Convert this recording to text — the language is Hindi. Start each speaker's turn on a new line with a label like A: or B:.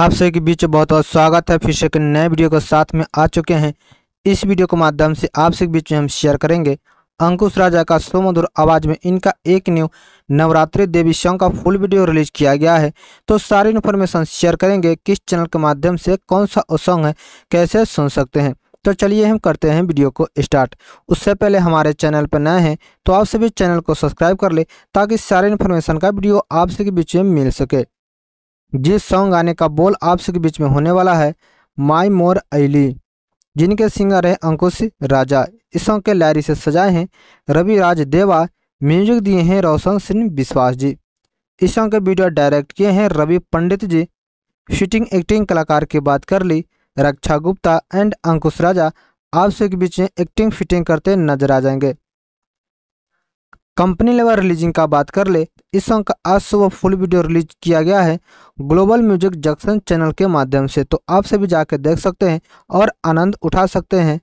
A: आप सभी के बीच बहुत बहुत स्वागत है फिर से एक नए वीडियो के साथ में आ चुके हैं इस वीडियो के माध्यम से आप सभी के बीच में हम शेयर करेंगे अंकुश राजा का सुमधुर आवाज़ में इनका एक न्यू नवरात्रि देवी सॉन्ग का फुल वीडियो रिलीज किया गया है तो सारी इन्फॉर्मेशन शेयर करेंगे किस चैनल के माध्यम से कौन सा सॉन्ग है कैसे सुन सकते हैं तो चलिए हम करते हैं वीडियो को स्टार्ट उससे पहले हमारे चैनल पर नए हैं तो आप सभी चैनल को सब्सक्राइब कर ले ताकि सारे इन्फॉर्मेशन का वीडियो आप सभी के बीच में मिल सके जिस सॉन्ग गाने का बोल आप सबके बीच में होने वाला है माई मोर ऐली जिनके सिंगर हैं अंकुश राजा इस सॉन्ग के लैरी से सजाए हैं रवि राज देवा म्यूजिक दिए हैं रोशन सिंह विश्वास जी इस सॉन्ग के वीडियो डायरेक्ट किए हैं रवि पंडित जी शूटिंग एक्टिंग कलाकार की बात कर ली रक्षा गुप्ता एंड अंकुश राजा आप सबके बीच में एक्टिंग फिटिंग करते नजर आ जाएंगे कंपनी लेवल रिलीजिंग का बात कर ले इस सॉन्ग का आज सुबह फुल वीडियो रिलीज किया गया है ग्लोबल म्यूजिक जंक्शन चैनल के माध्यम से तो आप सभी जाकर देख सकते हैं और आनंद उठा सकते हैं